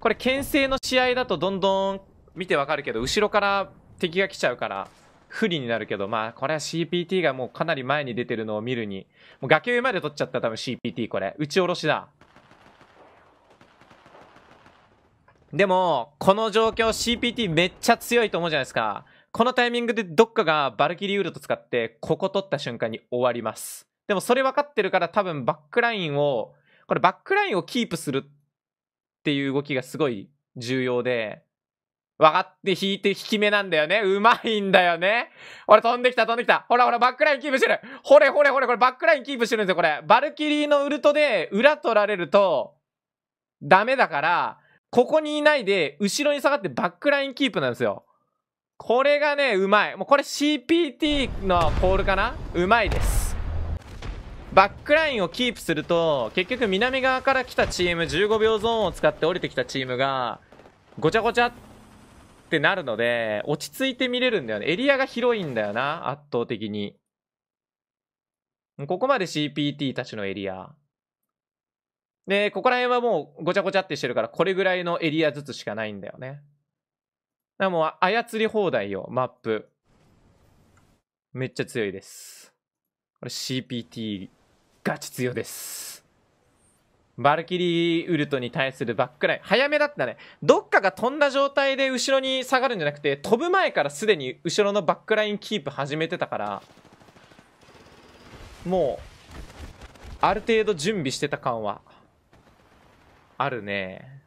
これ牽制の試合だとどんどん見てわかるけど、後ろから敵が来ちゃうから、不利になるけど、まあ、これは CPT がもうかなり前に出てるのを見るに。もう崖上まで取っちゃった多分 CPT これ。打ち下ろしだ。でも、この状況 CPT めっちゃ強いと思うじゃないですか。このタイミングでどっかがバルキリーウルト使って、ここ取った瞬間に終わります。でもそれ分かってるから多分バックラインを、これバックラインをキープするっていう動きがすごい重要で、分かって引いて引き目なんだよね。うまいんだよね。ほら、飛んできた、飛んできた。ほらほら、バックラインキープしてる。ほれほれほれ、これバックラインキープしてるんですよ、これ。バルキリーのウルトで裏取られると、ダメだから、ここにいないで、後ろに下がってバックラインキープなんですよ。これがね、うまい。もうこれ CPT のコールかなうまいです。バックラインをキープすると、結局南側から来たチーム、15秒ゾーンを使って降りてきたチームが、ごちゃごちゃってなるので、落ち着いて見れるんだよね。エリアが広いんだよな、圧倒的に。ここまで CPT たちのエリア。で、ここら辺はもうごちゃごちゃってしてるから、これぐらいのエリアずつしかないんだよね。だからもう操り放題よ、マップ。めっちゃ強いです。これ CPT ガチ強です。バルキリーウルトに対するバックライン。早めだったね。どっかが飛んだ状態で後ろに下がるんじゃなくて、飛ぶ前からすでに後ろのバックラインキープ始めてたから、もう、ある程度準備してた感は、あるね。